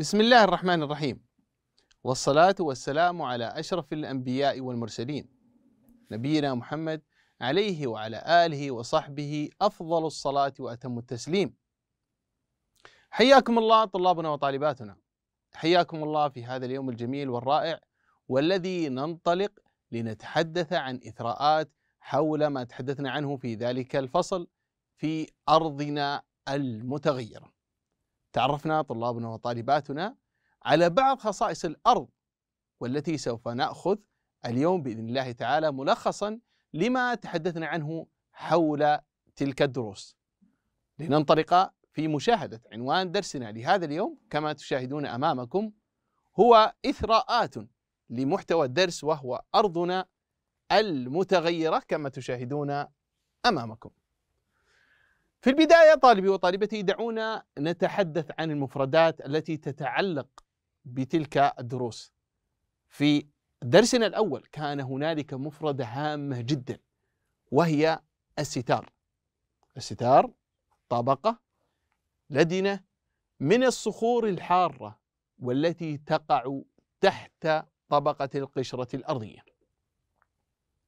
بسم الله الرحمن الرحيم والصلاة والسلام على أشرف الأنبياء والمرسلين نبينا محمد عليه وعلى آله وصحبه أفضل الصلاة وأتم التسليم حياكم الله طلابنا وطالباتنا حياكم الله في هذا اليوم الجميل والرائع والذي ننطلق لنتحدث عن إثراءات حول ما تحدثنا عنه في ذلك الفصل في أرضنا المتغيرة تعرفنا طلابنا وطالباتنا على بعض خصائص الارض والتي سوف ناخذ اليوم باذن الله تعالى ملخصا لما تحدثنا عنه حول تلك الدروس. لننطلق في مشاهده عنوان درسنا لهذا اليوم كما تشاهدون امامكم هو اثراءات لمحتوى الدرس وهو ارضنا المتغيره كما تشاهدون امامكم. في البداية طالبي وطالبتي دعونا نتحدث عن المفردات التي تتعلق بتلك الدروس. في درسنا الأول كان هنالك مفردة هامة جدا وهي الستار. الستار طبقة لدنة من الصخور الحارة والتي تقع تحت طبقة القشرة الأرضية.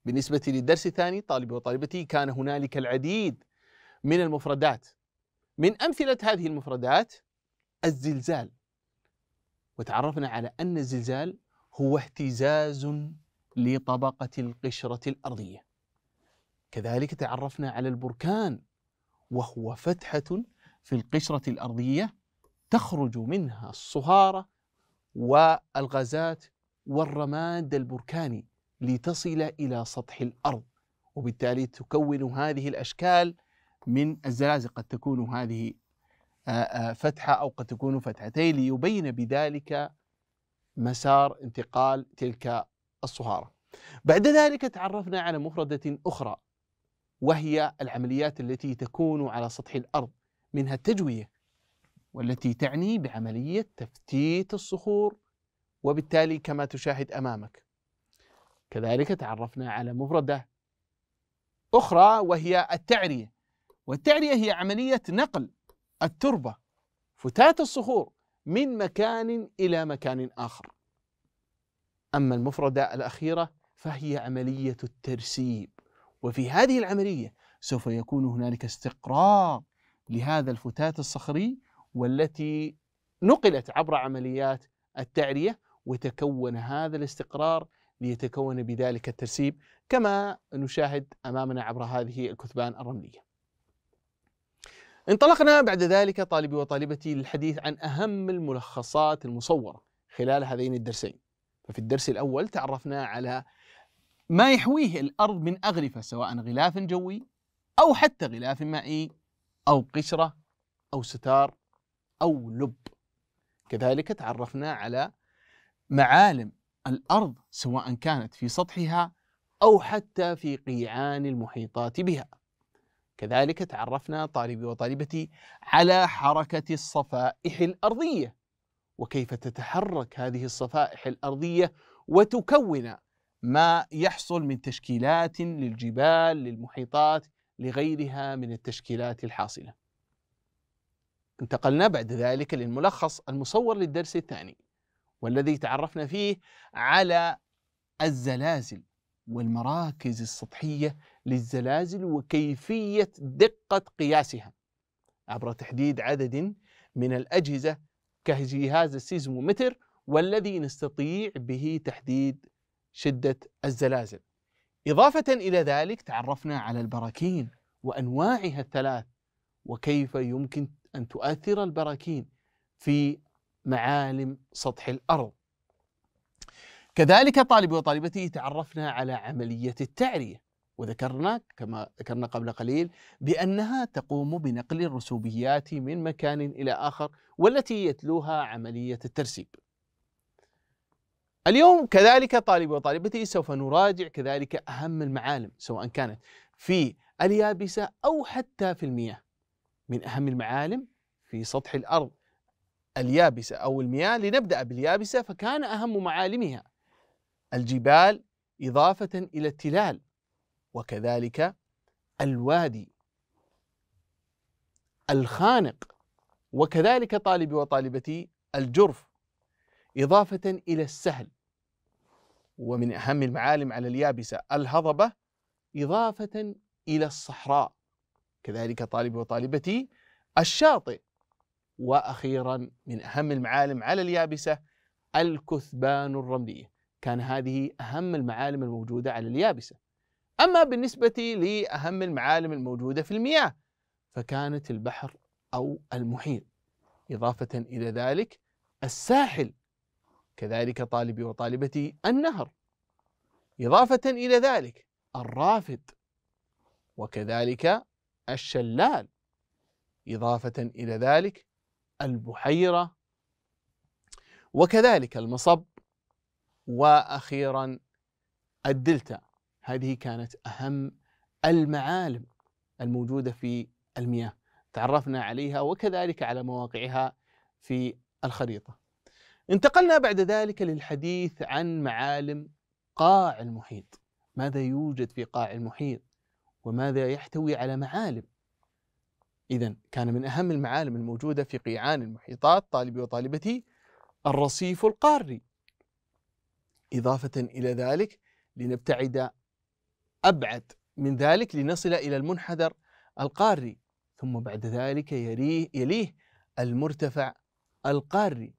بالنسبة للدرس الثاني طالبي وطالبتي كان هنالك العديد من المفردات من أمثلة هذه المفردات الزلزال وتعرفنا على أن الزلزال هو اهتزاز لطبقة القشرة الأرضية كذلك تعرفنا على البركان وهو فتحة في القشرة الأرضية تخرج منها الصهارة والغازات والرماد البركاني لتصل إلى سطح الأرض وبالتالي تكون هذه الأشكال من الزلازل قد تكون هذه آه، آه، فتحة أو قد تكون فتحتين ليبين بذلك مسار انتقال تلك الصهارة بعد ذلك تعرفنا على مفردة أخرى وهي العمليات التي تكون على سطح الأرض منها التجوية والتي تعني بعملية تفتيت الصخور وبالتالي كما تشاهد أمامك كذلك تعرفنا على مفردة أخرى وهي التعرية والتعرية هي عملية نقل التربة فتات الصخور من مكان إلى مكان آخر أما المفردة الأخيرة فهي عملية الترسيب وفي هذه العملية سوف يكون هنالك استقرار لهذا الفتات الصخري والتي نقلت عبر عمليات التعرية وتكون هذا الاستقرار ليتكون بذلك الترسيب كما نشاهد أمامنا عبر هذه الكثبان الرملية انطلقنا بعد ذلك طالبي وطالبتي للحديث عن أهم الملخصات المصورة خلال هذين الدرسين ففي الدرس الأول تعرفنا على ما يحويه الأرض من أغلفة سواء غلاف جوي أو حتى غلاف مائي أو قشرة أو ستار أو لب كذلك تعرفنا على معالم الأرض سواء كانت في سطحها أو حتى في قيعان المحيطات بها كذلك تعرفنا طالبي وطالبتي على حركة الصفائح الأرضية وكيف تتحرك هذه الصفائح الأرضية وتكون ما يحصل من تشكيلات للجبال للمحيطات لغيرها من التشكيلات الحاصلة انتقلنا بعد ذلك للملخص المصور للدرس الثاني والذي تعرفنا فيه على الزلازل والمراكز السطحية للزلازل وكيفية دقة قياسها عبر تحديد عدد من الأجهزة كجهاز السيزمومتر والذي نستطيع به تحديد شدة الزلازل إضافة إلى ذلك تعرفنا على البراكين وأنواعها الثلاث وكيف يمكن أن تؤثر البراكين في معالم سطح الأرض كذلك طالب وطالبتي تعرفنا على عملية التعرية وذكرنا كما ذكرنا قبل قليل بأنها تقوم بنقل الرسوبيات من مكان إلى آخر والتي يتلوها عملية الترسيب اليوم كذلك طالب وطالبتي سوف نراجع كذلك أهم المعالم سواء كانت في اليابسة أو حتى في المياه من أهم المعالم في سطح الأرض اليابسة أو المياه لنبدأ باليابسة فكان أهم معالمها الجبال إضافة إلى التلال وكذلك الوادي الخانق وكذلك طالبي وطالبتي الجرف إضافة إلى السهل ومن أهم المعالم على اليابسة الهضبة إضافة إلى الصحراء كذلك طالبي وطالبتي الشاطئ وأخيرا من أهم المعالم على اليابسة الكثبان الرملية كان هذه أهم المعالم الموجودة على اليابسة أما بالنسبة لأهم المعالم الموجودة في المياه فكانت البحر أو المحيط إضافة إلى ذلك الساحل كذلك طالبي وطالبتي النهر إضافة إلى ذلك الرافد وكذلك الشلال إضافة إلى ذلك البحيرة وكذلك المصب وأخيرا الدلتا هذه كانت أهم المعالم الموجودة في المياه تعرفنا عليها وكذلك على مواقعها في الخريطة انتقلنا بعد ذلك للحديث عن معالم قاع المحيط ماذا يوجد في قاع المحيط وماذا يحتوي على معالم إذا كان من أهم المعالم الموجودة في قيعان المحيطات طالبي وطالبتي الرصيف القاري إضافة إلى ذلك لنبتعد أبعد من ذلك لنصل إلى المنحدر القاري ثم بعد ذلك يليه, يليه المرتفع القاري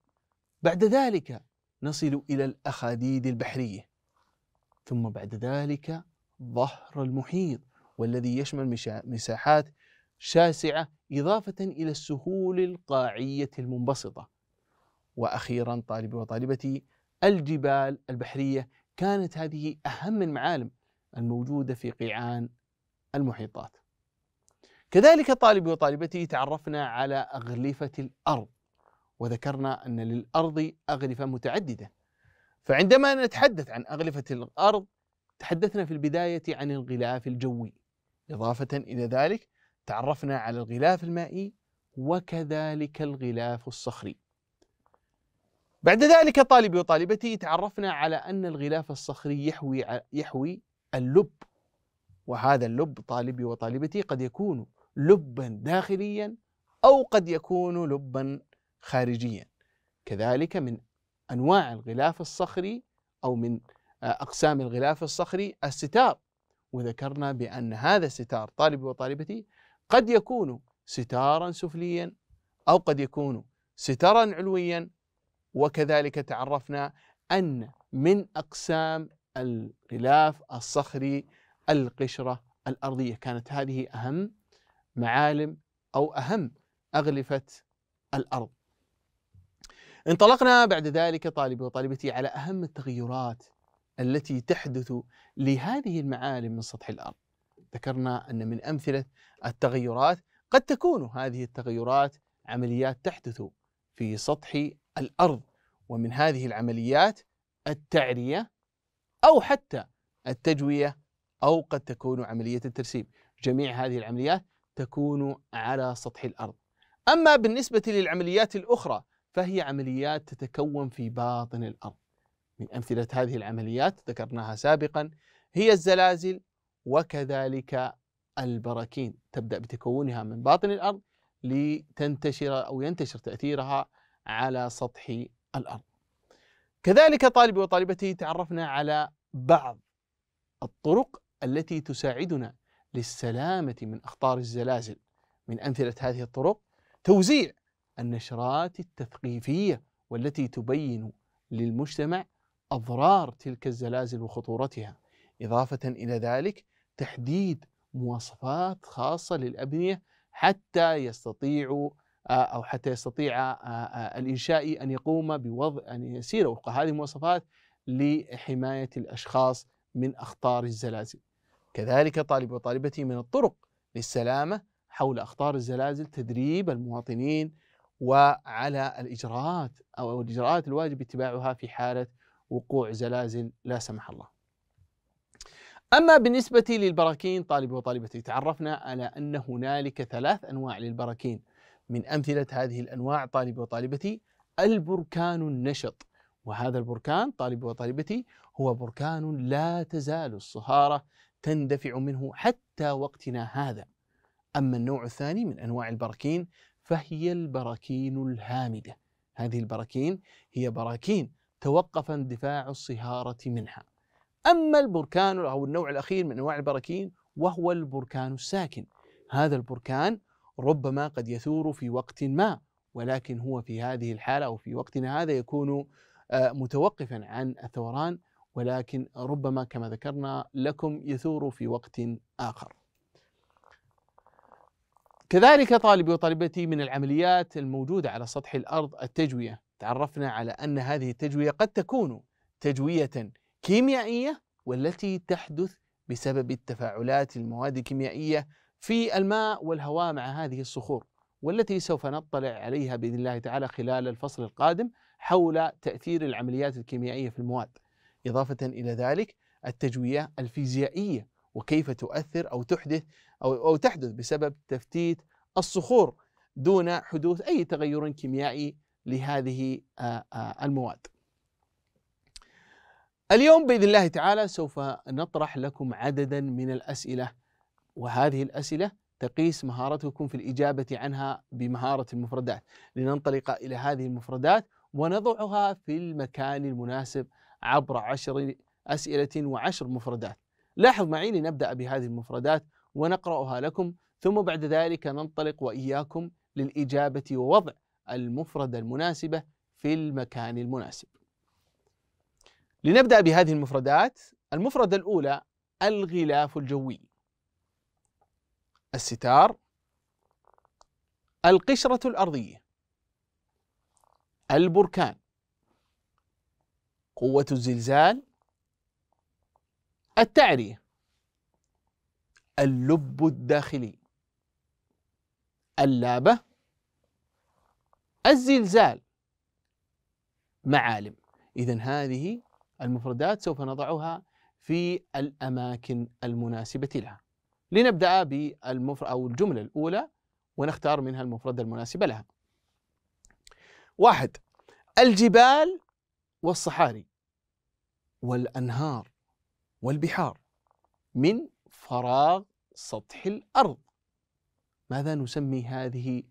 بعد ذلك نصل إلى الأخاديد البحرية ثم بعد ذلك ظهر المحيط والذي يشمل مساحات شاسعة إضافة إلى السهول القاعية المنبسطة وأخيرا طالبي وطالبتي الجبال البحرية كانت هذه أهم المعالم الموجودة في قيعان المحيطات كذلك طالبي وطالبتي تعرفنا على أغلفة الأرض وذكرنا أن للأرض أغلفة متعددة فعندما نتحدث عن أغلفة الأرض تحدثنا في البداية عن الغلاف الجوي إضافة إلى ذلك تعرفنا على الغلاف المائي وكذلك الغلاف الصخري بعد ذلك طالبي وطالبتي تعرفنا على أن الغلاف الصخري يحوي, يحوي اللب وهذا اللب طالبي وطالبتي قد يكون لبا داخليا او قد يكون لبا خارجيا كذلك من انواع الغلاف الصخري او من آه، اقسام الغلاف الصخري الستار وذكرنا بان هذا الستار طالبي وطالبتي قد يكون ستارا سفليا او قد يكون ستارا علويا وكذلك تعرفنا ان من اقسام الغلاف الصخري القشرة الأرضية كانت هذه أهم معالم أو أهم أغلفة الأرض انطلقنا بعد ذلك طالبي وطالبتي على أهم التغيرات التي تحدث لهذه المعالم من سطح الأرض ذكرنا أن من أمثلة التغيرات قد تكون هذه التغيرات عمليات تحدث في سطح الأرض ومن هذه العمليات التعرية أو حتى التجوية أو قد تكون عملية الترسيب جميع هذه العمليات تكون على سطح الأرض أما بالنسبة للعمليات الأخرى فهي عمليات تتكون في باطن الأرض من أمثلة هذه العمليات ذكرناها سابقا هي الزلازل وكذلك البراكين تبدأ بتكونها من باطن الأرض لتنتشر أو ينتشر تأثيرها على سطح الأرض كذلك طالبي وطالبتي تعرفنا على بعض الطرق التي تساعدنا للسلامة من أخطار الزلازل من أمثلة هذه الطرق توزيع النشرات التثقيفية والتي تبين للمجتمع أضرار تلك الزلازل وخطورتها إضافة إلى ذلك تحديد مواصفات خاصة للأبنية حتى يستطيعوا آه، او حتى يستطيع آه، آه، الانشائي ان يقوم بوضع ان يسير وفق هذه المواصفات لحمايه الاشخاص من اخطار الزلازل. كذلك طالب وطالبتي من الطرق للسلامه حول اخطار الزلازل تدريب المواطنين وعلى الاجراءات او الاجراءات الواجب اتباعها في حاله وقوع زلازل لا سمح الله. أما بالنسبة للبراكين طالب وطالبتي تعرفنا على أن هنالك ثلاث أنواع للبراكين من أمثلة هذه الأنواع طالبي وطالبتي البركان النشط وهذا البركان طالبي وطالبتي هو بركان لا تزال الصهارة تندفع منه حتى وقتنا هذا أما النوع الثاني من أنواع البراكين فهي البراكين الهامدة هذه البراكين هي براكين توقف اندفاع الصهارة منها أما البركان أو النوع الأخير من أنواع البراكين وهو البركان الساكن هذا البركان ربما قد يثور في وقت ما ولكن هو في هذه الحالة أو في وقتنا هذا يكون آه، متوقفا عن الثوران ولكن ربما كما ذكرنا لكم يثور في وقت آخر كذلك طالبي وطالبتي من العمليات الموجودة على سطح الأرض التجوية تعرفنا على أن هذه التجوية قد تكون تجوية كيميائية والتي تحدث بسبب التفاعلات المواد الكيميائية في الماء والهواء مع هذه الصخور والتي سوف نطلع عليها باذن الله تعالى خلال الفصل القادم حول تاثير العمليات الكيميائيه في المواد. اضافه الى ذلك التجويه الفيزيائيه وكيف تؤثر او تحدث او او تحدث بسبب تفتيت الصخور دون حدوث اي تغير كيميائي لهذه آه، آه، المواد. اليوم باذن الله تعالى سوف نطرح لكم عددا من الاسئله وهذه الأسئلة تقيس مهارتكم في الإجابة عنها بمهارة المفردات لننطلق إلى هذه المفردات ونضعها في المكان المناسب عبر عشر أسئلة وعشر مفردات لاحظ معي لنبدأ بهذه المفردات ونقرأها لكم ثم بعد ذلك ننطلق وإياكم للإجابة ووضع المفردة المناسبة في المكان المناسب لنبدأ بهذه المفردات المفردة الأولى الغلاف الجوي الستار القشرة الأرضية البركان قوة الزلزال التعرية اللب الداخلي اللابة الزلزال معالم إذا هذه المفردات سوف نضعها في الأماكن المناسبة لها لنبدأ بالمفرد أو الجملة الأولى ونختار منها المفردة المناسبة لها واحد الجبال والصحاري والأنهار والبحار من فراغ سطح الأرض ماذا نسمي هذه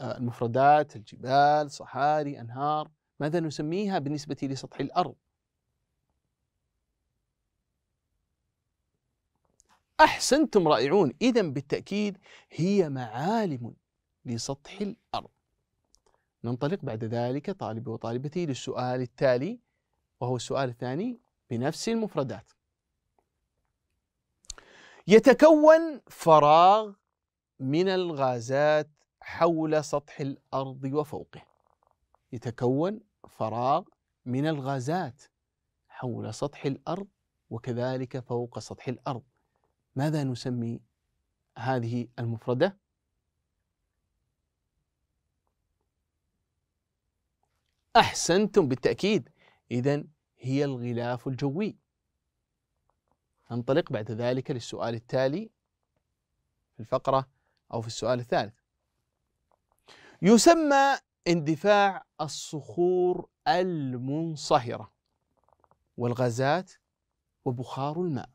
المفردات الجبال صحاري أنهار ماذا نسميها بالنسبة لسطح الأرض أحسنتم رائعون إذا بالتأكيد هي معالم لسطح الأرض ننطلق بعد ذلك طالبي وطالبتي للسؤال التالي وهو السؤال الثاني بنفس المفردات يتكون فراغ من الغازات حول سطح الأرض وفوقه يتكون فراغ من الغازات حول سطح الأرض وكذلك فوق سطح الأرض ماذا نسمي هذه المفردة؟ أحسنتم بالتأكيد إذا هي الغلاف الجوي ننطلق بعد ذلك للسؤال التالي في الفقرة أو في السؤال الثالث يسمى اندفاع الصخور المنصهرة والغازات وبخار الماء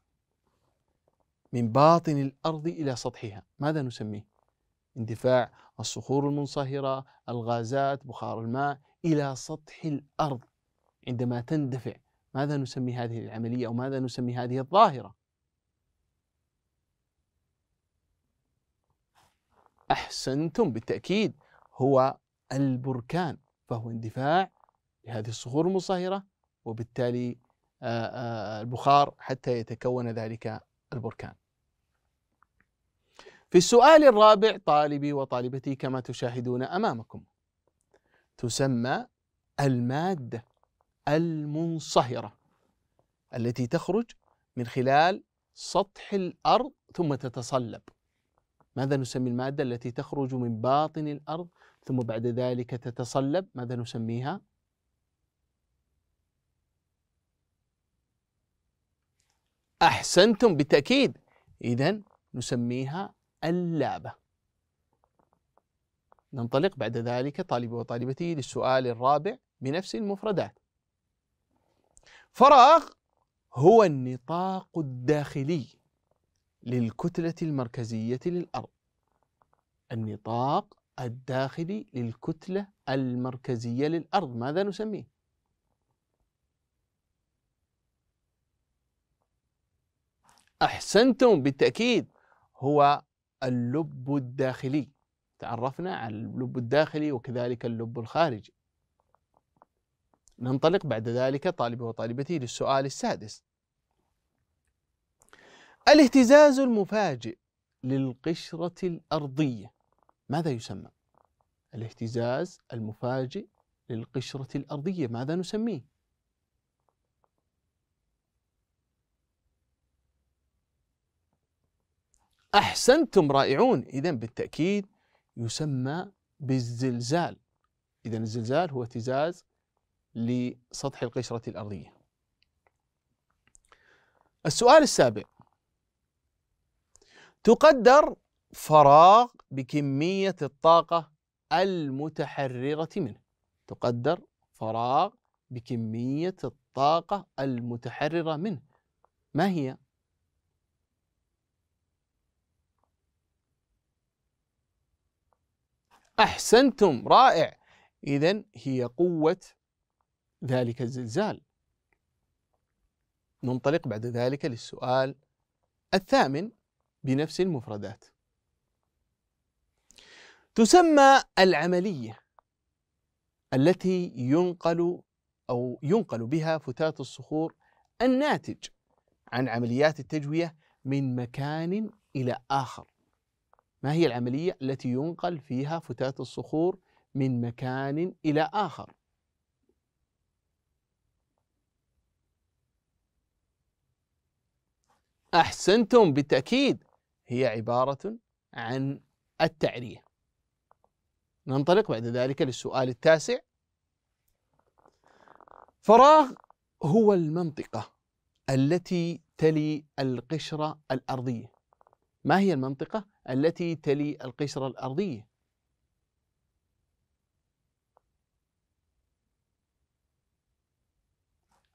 من باطن الأرض إلى سطحها ماذا نسميه؟ اندفاع الصخور المنصهرة الغازات بخار الماء إلى سطح الأرض عندما تندفع ماذا نسمي هذه العملية أو ماذا نسمي هذه الظاهرة؟ أحسنتم بالتأكيد هو البركان فهو اندفاع لهذه الصخور المصهرة وبالتالي آه، آه، البخار حتى يتكون ذلك البركان في السؤال الرابع طالبي وطالبتي كما تشاهدون أمامكم تسمى المادة المنصهرة التي تخرج من خلال سطح الأرض ثم تتصلب ماذا نسمي المادة التي تخرج من باطن الأرض ثم بعد ذلك تتصلب ماذا نسميها؟ أحسنتم بالتأكيد إذا نسميها اللعبة ننطلق بعد ذلك طالبي وطالبتي للسؤال الرابع بنفس المفردات فراغ هو النطاق الداخلي للكتلة المركزية للأرض النطاق الداخلي للكتلة المركزية للأرض ماذا نسميه؟ أحسنتم بالتأكيد هو اللب الداخلي تعرفنا على اللب الداخلي وكذلك اللب الخارجي ننطلق بعد ذلك طالب وطالبتي للسؤال السادس الاهتزاز المفاجئ للقشرة الأرضية ماذا يسمى؟ الاهتزاز المفاجئ للقشرة الأرضية ماذا نسميه؟ أحسنتم رائعون إذا بالتأكيد يسمى بالزلزال إذا الزلزال هو اهتزاز لسطح القشرة الأرضية السؤال السابع تقدر فراغ بكمية الطاقة المتحررة منه تقدر فراغ بكمية الطاقة المتحررة منه ما هي؟ احسنتم رائع اذا هي قوه ذلك الزلزال ننطلق بعد ذلك للسؤال الثامن بنفس المفردات تسمى العمليه التي ينقل او ينقل بها فتات الصخور الناتج عن عمليات التجويه من مكان الى اخر ما هي العملية التي ينقل فيها فتات الصخور من مكان إلى آخر أحسنتم بالتأكيد هي عبارة عن التعرية ننطلق بعد ذلك للسؤال التاسع فراغ هو المنطقة التي تلي القشرة الأرضية ما هي المنطقة؟ التي تلي القشرة الأرضية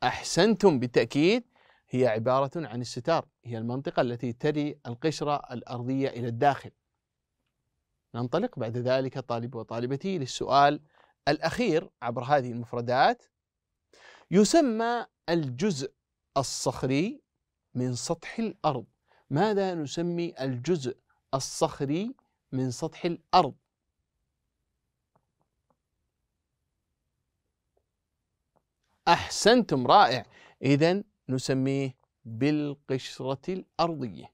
أحسنتم بالتأكيد هي عبارة عن الستار هي المنطقة التي تلي القشرة الأرضية إلى الداخل ننطلق بعد ذلك طالب وطالبتي للسؤال الأخير عبر هذه المفردات يسمى الجزء الصخري من سطح الأرض ماذا نسمي الجزء الصخري من سطح الأرض أحسنتم رائع إذا نسميه بالقشرة الأرضية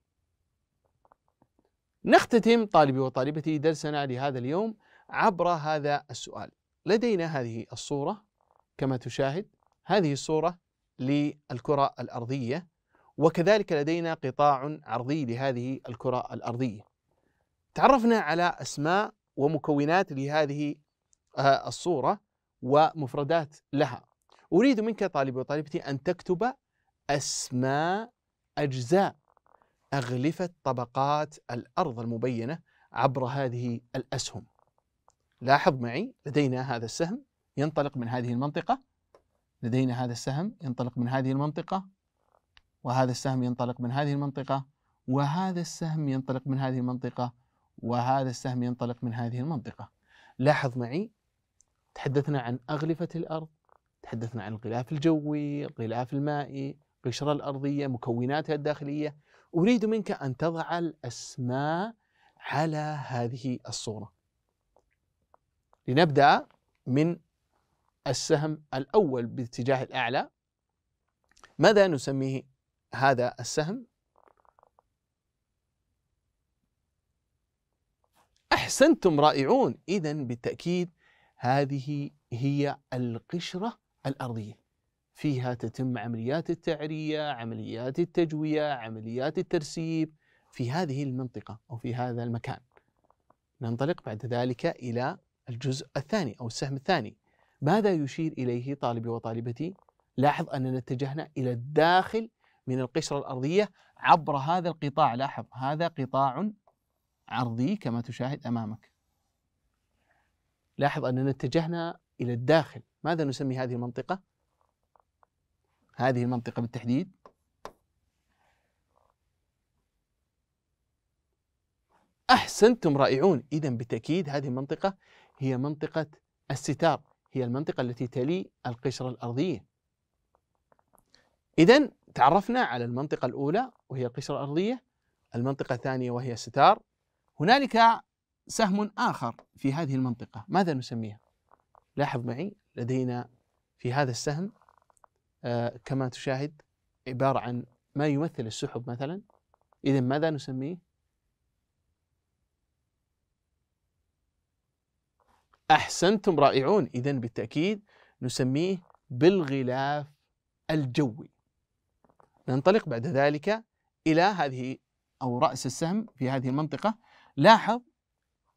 نختتم طالبي وطالبتي درسنا لهذا اليوم عبر هذا السؤال لدينا هذه الصورة كما تشاهد هذه الصورة للكرة الأرضية وكذلك لدينا قطاع عرضي لهذه الكرة الأرضية تعرفنا على أسماء ومكونات لهذه آه، الصورة ومفردات لها أريد منك طالبي وطالبتي أن تكتب أسماء أجزاء أغلفة طبقات الأرض المبينة عبر هذه الأسهم لاحظ معي لدينا هذا السهم ينطلق من هذه المنطقة لدينا هذا السهم ينطلق من هذه المنطقة وهذا السهم ينطلق من هذه المنطقة وهذا السهم ينطلق من هذه المنطقة وهذا السهم ينطلق من هذه المنطقة لاحظ معي تحدثنا عن أغلفة الأرض تحدثنا عن الغلاف الجوي الغلاف المائي القشرة الأرضية مكوناتها الداخلية أريد منك أن تضع الأسماء على هذه الصورة لنبدأ من السهم الأول باتجاه الأعلى ماذا نسميه هذا السهم أحسنتم رائعون إذا بالتأكيد هذه هي القشرة الأرضية فيها تتم عمليات التعرية عمليات التجوية عمليات الترسيب في هذه المنطقة أو في هذا المكان ننطلق بعد ذلك إلى الجزء الثاني أو السهم الثاني ماذا يشير إليه طالبي وطالبتي؟ لاحظ أننا اتجهنا إلى الداخل من القشرة الأرضية عبر هذا القطاع لاحظ هذا قطاع عرضي كما تشاهد أمامك لاحظ أننا اتجهنا إلى الداخل ماذا نسمي هذه المنطقة؟ هذه المنطقة بالتحديد أحسنتم رائعون إذا بالتأكيد هذه المنطقة هي منطقة الستار هي المنطقة التي تلي القشرة الأرضية إذا تعرفنا على المنطقة الأولى وهي القشرة الأرضية المنطقة الثانية وهي الستار هنالك سهم آخر في هذه المنطقة ماذا نسميه؟ لاحظ معي لدينا في هذا السهم آه كما تشاهد عبارة عن ما يمثل السحب مثلا إذا ماذا نسميه؟ أحسنتم رائعون إذا بالتأكيد نسميه بالغلاف الجوي ننطلق بعد ذلك إلى هذه أو رأس السهم في هذه المنطقة لاحظ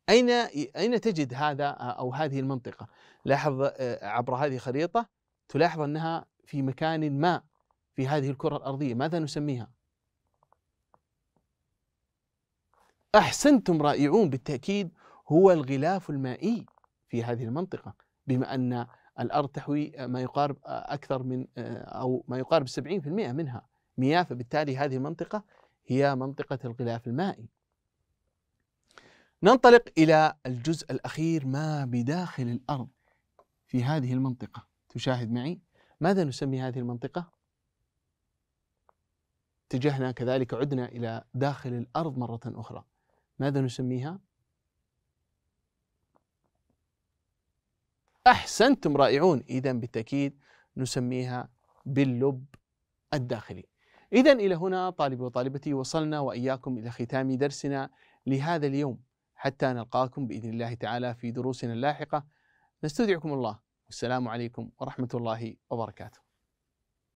أين أين تجد هذا أو هذه المنطقة لاحظ آه، عبر هذه الخريطة تلاحظ أنها في مكان ما في هذه الكرة الأرضية ماذا نسميها أحسنتم رائعون بالتأكيد هو الغلاف المائي في هذه المنطقة بما أن الأرض تحوي ما يقارب آه، أكثر من آه، أو ما يقارب 70% منها مياه فبالتالي هذه المنطقة هي منطقة الغلاف المائي ننطلق إلى الجزء الأخير ما بداخل الأرض في هذه المنطقة تشاهد معي ماذا نسمي هذه المنطقة؟ اتجهنا كذلك عدنا إلى داخل الأرض مرة أخرى ماذا نسميها؟ أحسنتم رائعون إذا بالتأكيد نسميها باللب الداخلي إذا إلى هنا طالبي وطالبتي وصلنا وإياكم إلى ختام درسنا لهذا اليوم حتى نلقاكم بإذن الله تعالى في دروسنا اللاحقة نستودعكم الله والسلام عليكم ورحمة الله وبركاته